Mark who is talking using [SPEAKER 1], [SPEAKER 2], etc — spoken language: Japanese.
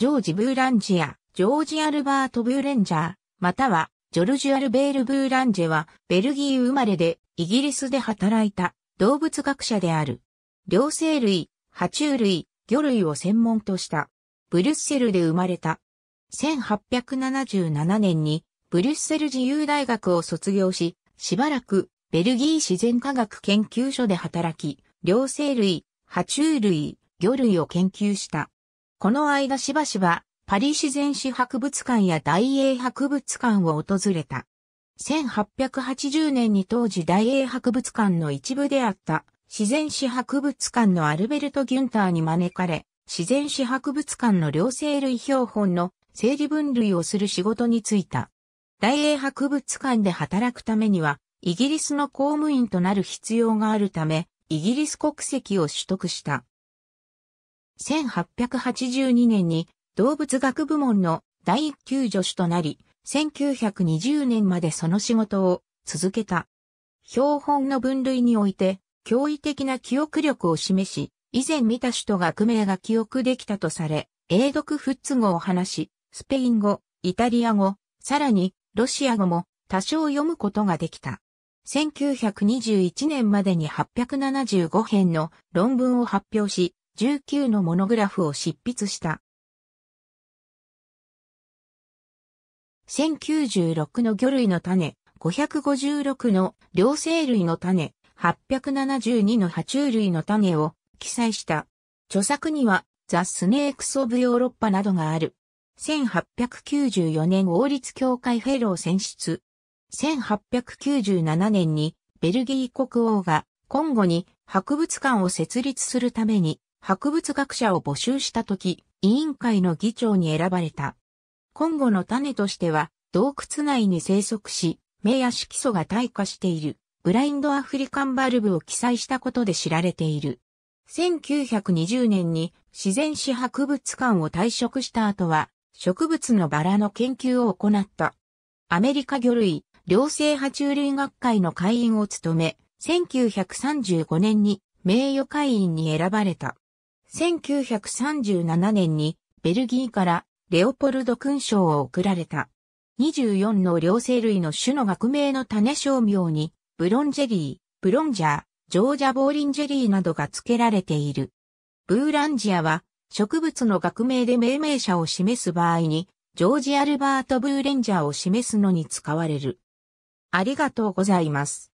[SPEAKER 1] ジョージ・ブーランジェア、ジョージ・アルバート・ブーレンジャー、または、ジョルジュ・アルベール・ブーランジェは、ベルギー生まれで、イギリスで働いた、動物学者である。両生類、爬虫類、魚類を専門とした。ブリュッセルで生まれた。1877年に、ブリュッセル自由大学を卒業し、しばらく、ベルギー自然科学研究所で働き、両生類、爬虫類、魚類を研究した。この間しばしばパリ自然史博物館や大英博物館を訪れた。1880年に当時大英博物館の一部であった自然史博物館のアルベルト・ギュンターに招かれ、自然史博物館の両生類標本の整理分類をする仕事に就いた。大英博物館で働くためには、イギリスの公務員となる必要があるため、イギリス国籍を取得した。1882年に動物学部門の第一級助手となり、1920年までその仕事を続けた。標本の分類において、驚異的な記憶力を示し、以前見た種と学名が記憶できたとされ、英読フッツ語を話し、スペイン語、イタリア語、さらにロシア語も多少読むことができた。1921年までに875編の論文を発表し、19のモノグラフを執筆した。1096の魚類の種、556の両生類の種、872の爬虫類の種を記載した。著作には、ザ・スネークス・オブ・ヨーロッパなどがある。1894年王立協会フェロー選出。1897年にベルギー国王が今後に博物館を設立するために博物学者を募集した時、委員会の議長に選ばれた。今後の種としては、洞窟内に生息し、目や色素が退化している、ブラインドアフリカンバルブを記載したことで知られている。1920年に自然史博物館を退職した後は、植物のバラの研究を行った。アメリカ魚類、両生爬虫類学会の会員を務め、1935年に名誉会員に選ばれた。1937年にベルギーからレオポルド勲章を贈られた。24の両生類の種の学名の種商名にブロンジェリー、ブロンジャー、ジョージャ・ボーリンジェリーなどが付けられている。ブーランジアは植物の学名で命名者を示す場合にジョージ・アルバート・ブーレンジャーを示すのに使われる。ありがとうございます。